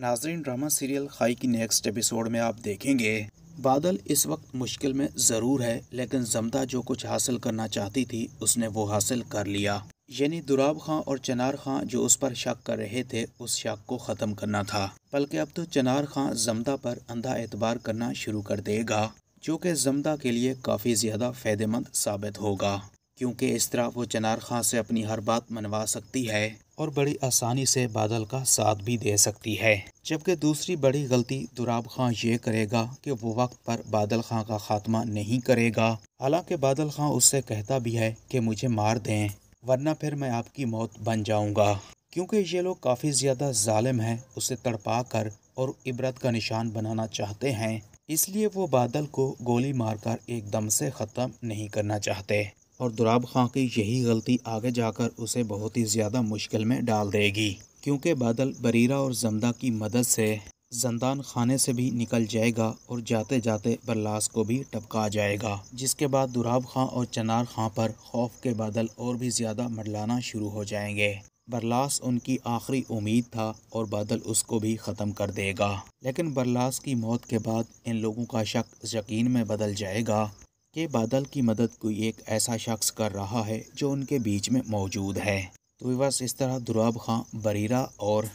नाजरीन drama serial खाई की नेक्स्ट एपिसोड में आप देखेंगे बादल इस वक्त मुश्किल में ज़रूर है लेकिन जमदा जो कुछ हासिल करना चाहती थी उसने वो हासिल कर लिया यानी दुराब खां और चनार खां जो उस पर शक कर रहे थे उस शक को ख़त्म करना था बल्कि अब तो चनार खां जमदा पर अंधा एतबार करना शुरू कर देगा जो कि जमदा के लिए काफ़ी ज़्यादा फ़ायदेमंद साबित होगा क्योंकि इस तरह वो चनार खां से अपनी हर बात मनवा सकती है और बड़ी आसानी से बादल का साथ भी दे सकती है जबकि दूसरी बड़ी गलती दुराब खां ये करेगा कि वो वक्त पर बादल खां का खात्मा नहीं करेगा हालांकि बादल खां उससे कहता भी है कि मुझे मार दें वरना फिर मैं आपकी मौत बन जाऊंगा क्योंकि ये लोग काफ़ी ज़्यादा ालिम हैं उसे तड़पा कर और इबरत का निशान बनाना चाहते हैं इसलिए वो बादल को गोली मारकर एकदम से ख़त्म नहीं करना चाहते और दुराब खां की यही गलती आगे जाकर उसे बहुत ही ज़्यादा मुश्किल में डाल देगी क्योंकि बादल बरीरा और जमदा की मदद से जंदान खाने से भी निकल जाएगा और जाते जाते बरलास को भी टपका जाएगा जिसके बाद दुराब खां और चनार खां पर खौफ के बादल और भी ज़्यादा मरलाना शुरू हो जाएंगे बरलास उनकी आखिरी उम्मीद था और बादल उसको भी ख़त्म कर देगा लेकिन बरलास की मौत के बाद इन लोगों का शक यकीन में बदल जाएगा कि बादल की मदद कोई एक ऐसा शख्स कर रहा है जो उनके बीच में मौजूद है तो बस इस तरह दुराब खां बरीरा और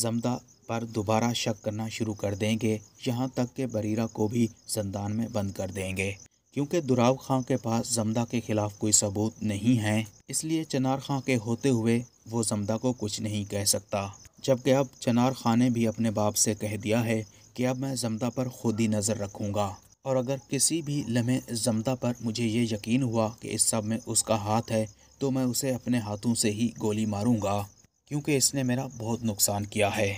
जमदा पर दोबारा शक करना शुरू कर देंगे यहाँ तक कि बरीरा को भी संदान में बंद कर देंगे क्योंकि दुराब खां के पास जमदा के खिलाफ कोई सबूत नहीं है इसलिए चनार खां के होते हुए वो जमदा को कुछ नहीं कह सकता जबकि अब चनार खां ने भी अपने बाप से कह दिया है कि अब मैं जमदा पर खुद ही नज़र रखूँगा और अगर किसी भी लम्हे जमदा पर मुझे ये यकीन हुआ कि इस सब में उसका हाथ है तो मैं उसे अपने हाथों से ही गोली मारूंगा क्योंकि इसने मेरा बहुत नुकसान किया है